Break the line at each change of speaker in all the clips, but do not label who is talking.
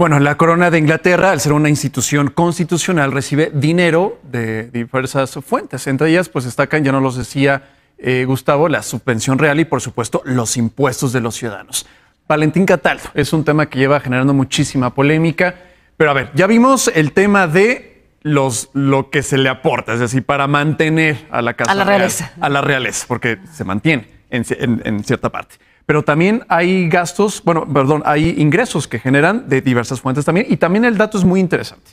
Bueno, la corona de Inglaterra, al ser una institución constitucional, recibe dinero de diversas fuentes. Entre ellas, pues destacan, ya no los decía eh, Gustavo, la subvención real y, por supuesto, los impuestos de los ciudadanos. Valentín Cataldo es un tema que lleva generando muchísima polémica. Pero a ver, ya vimos el tema de los, lo que se le aporta, es decir, para mantener a la casa. A la realeza. a la realeza, porque se mantiene en cierta parte pero también hay gastos, bueno, perdón, hay ingresos que generan de diversas fuentes también, y también el dato es muy interesante.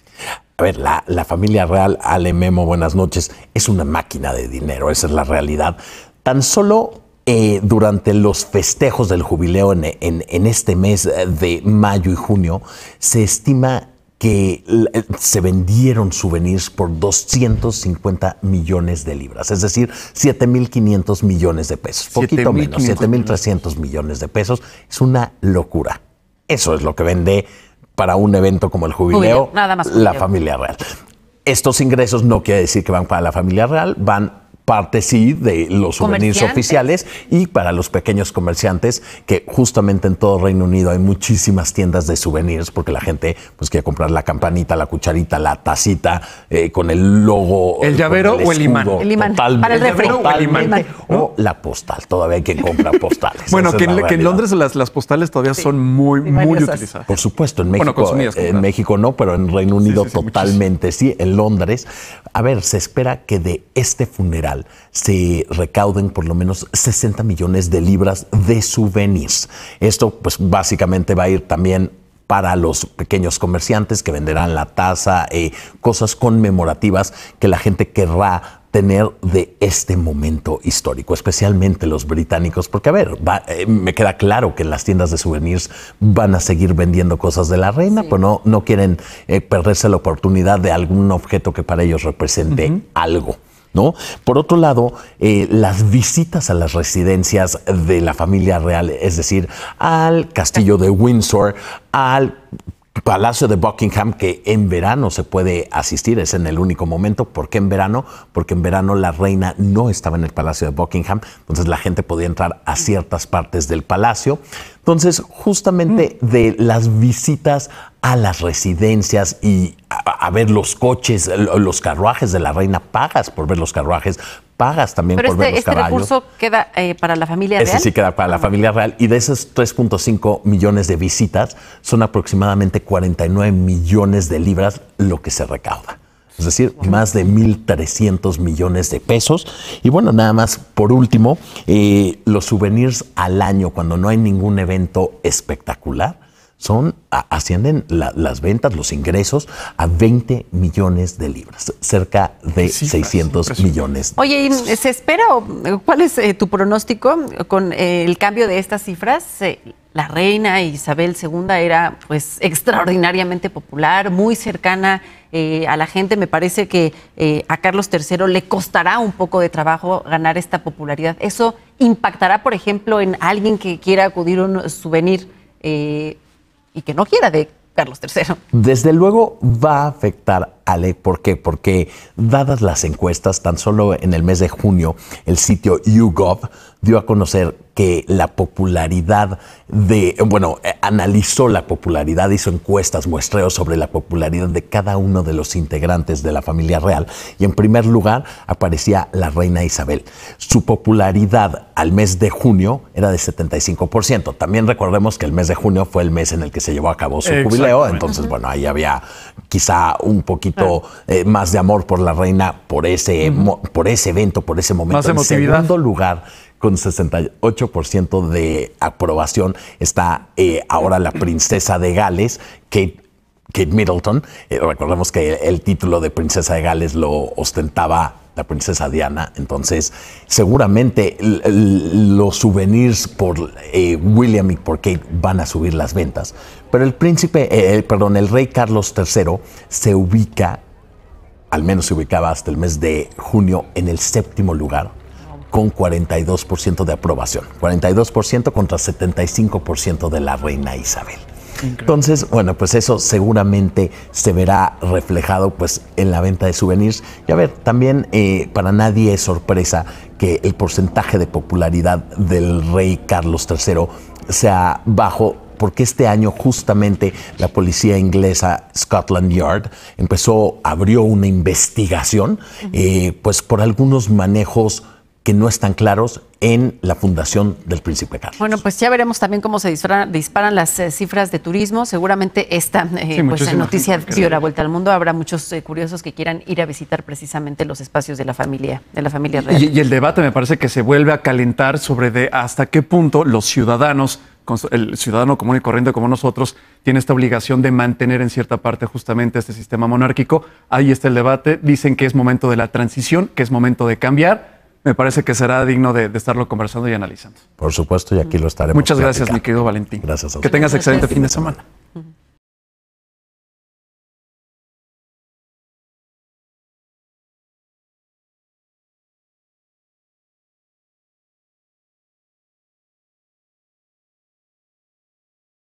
A ver, la, familia real, Ale Memo, buenas noches, es una máquina de dinero, esa es la realidad. Tan solo eh, durante los festejos del jubileo en, en este mes eh, de mayo y junio, se estima que eh, se vendieron souvenirs por 250 millones de libras, es decir, 7.500 millones de pesos, poquito menos, 7.300 millones de pesos. Es una locura. Eso es lo que vende para un evento como el jubileo, la familia real. Estos ingresos no quiere decir que van para la familia real, van parte sí de los souvenirs oficiales y para los pequeños comerciantes que justamente en todo Reino Unido hay muchísimas tiendas de souvenirs porque la gente pues quiere comprar la campanita, la cucharita, la tacita eh, con el logo, el llavero o el imán, el imán para el, refresco, o, el imán. o la postal, todavía hay quien compra postales. bueno, que, en, Londres
las, las postales todavía son muy muy utilizadas. Por supuesto, en México eh, en
México no, pero en Reino Unido totalmente sí, en Londres. A ver, se espera que de este funeral se recauden por lo menos 60 millones de libras de souvenirs. Esto pues básicamente va a ir también para los pequeños comerciantes que venderán la taza, y eh, cosas conmemorativas que la gente querrá tener de este momento histórico, especialmente los británicos, porque a ver, eh, me queda claro que en las tiendas de souvenirs van a seguir vendiendo cosas de la reina, pero pues, no, quieren eh, perderse la oportunidad de algún objeto que para ellos represente algo. Por otro lado, eh, las visitas a las residencias de la familia real, es decir, al castillo de Windsor, al Palacio de Buckingham, que en verano se puede asistir, es en el único momento. ¿Por qué en verano? Porque en verano la reina no estaba en el Palacio de Buckingham, entonces la gente podía entrar a ciertas partes del palacio. Entonces, justamente mm. de las visitas a las residencias y a, ver los coches, los carruajes de la reina, pagas por ver los carruajes, pagas también por ver este, los este recurso
queda eh, para la familia real? Ese sí
queda para la ah, familia real. Y de esos 3.5 millones de visitas, son aproximadamente 49 millones de libras lo que se recauda es decir, más de 1.300 millones de pesos. Y bueno, nada más, por último, eh, los souvenirs al año, cuando no hay ningún evento espectacular, son, ascienden las ventas, los ingresos a 20 millones de libras, cerca de 600 millones.
De Oye, ¿se espera o cuál es eh, tu pronóstico con eh, el cambio de estas cifras? la reina Isabel II era pues extraordinariamente popular, muy cercana eh, a la gente. Me parece que eh, a Carlos III le costará un poco de trabajo ganar esta popularidad. ¿Eso impactará, por ejemplo, en alguien que quiera acudir a un souvenir eh, y que no quiera de Carlos III?
Desde luego va a afectar Ale. ¿Por qué? Porque dadas las encuestas, tan solo en el mes de junio, el sitio YouGov dio a conocer que la popularidad de, bueno, eh, analizó la popularidad, hizo encuestas, muestreos sobre la popularidad de cada uno de los integrantes de la familia real y en primer lugar aparecía la reina Isabel. Su popularidad al mes de junio era de 75%. También recordemos que el mes de junio fue el mes en el que se llevó a cabo su jubileo, entonces, bueno, ahí había quizá un poquito eh, más de amor por la reina por ese, por ese evento, por ese momento. Más en segundo lugar, con 68% de aprobación, está eh, ahora la princesa de Gales, Kate Middleton. Eh, recordemos que el, título de Princesa de Gales lo ostentaba la princesa Diana. Entonces, seguramente los souvenirs por eh, William y por Kate van a subir las ventas. Pero el príncipe, eh, eh, perdón, el rey Carlos III se ubica, al menos se ubicaba hasta el mes de junio, en el séptimo lugar con 42% de aprobación. 42% contra 75% de la reina Isabel. Entonces, bueno, pues eso seguramente se verá reflejado pues en la venta de souvenirs. Y a ver, también eh, para nadie es sorpresa que el porcentaje de popularidad del rey Carlos III sea bajo porque este año justamente la policía inglesa Scotland Yard empezó, abrió una investigación, eh, pues por algunos manejos que no están claros en la fundación del Príncipe Carlos.
Bueno, pues ya veremos también cómo se disparan, las eh, cifras de turismo. Seguramente esta eh, pues, noticia dio la vuelta al mundo. Habrá muchos eh, curiosos que quieran ir a visitar precisamente los espacios de la familia, de la familia real. Y, el debate me parece que se vuelve a calentar sobre de hasta qué punto los ciudadanos el ciudadano común y corriente como nosotros tiene esta obligación de mantener en cierta parte justamente este sistema monárquico. Ahí está el debate. Dicen que es momento de la transición, que es momento de cambiar me parece que será digno de, estarlo conversando y analizando.
Por supuesto, y aquí lo estaremos. Muchas gracias, mi querido Valentín. Gracias a Que tengas excelente fin de
semana.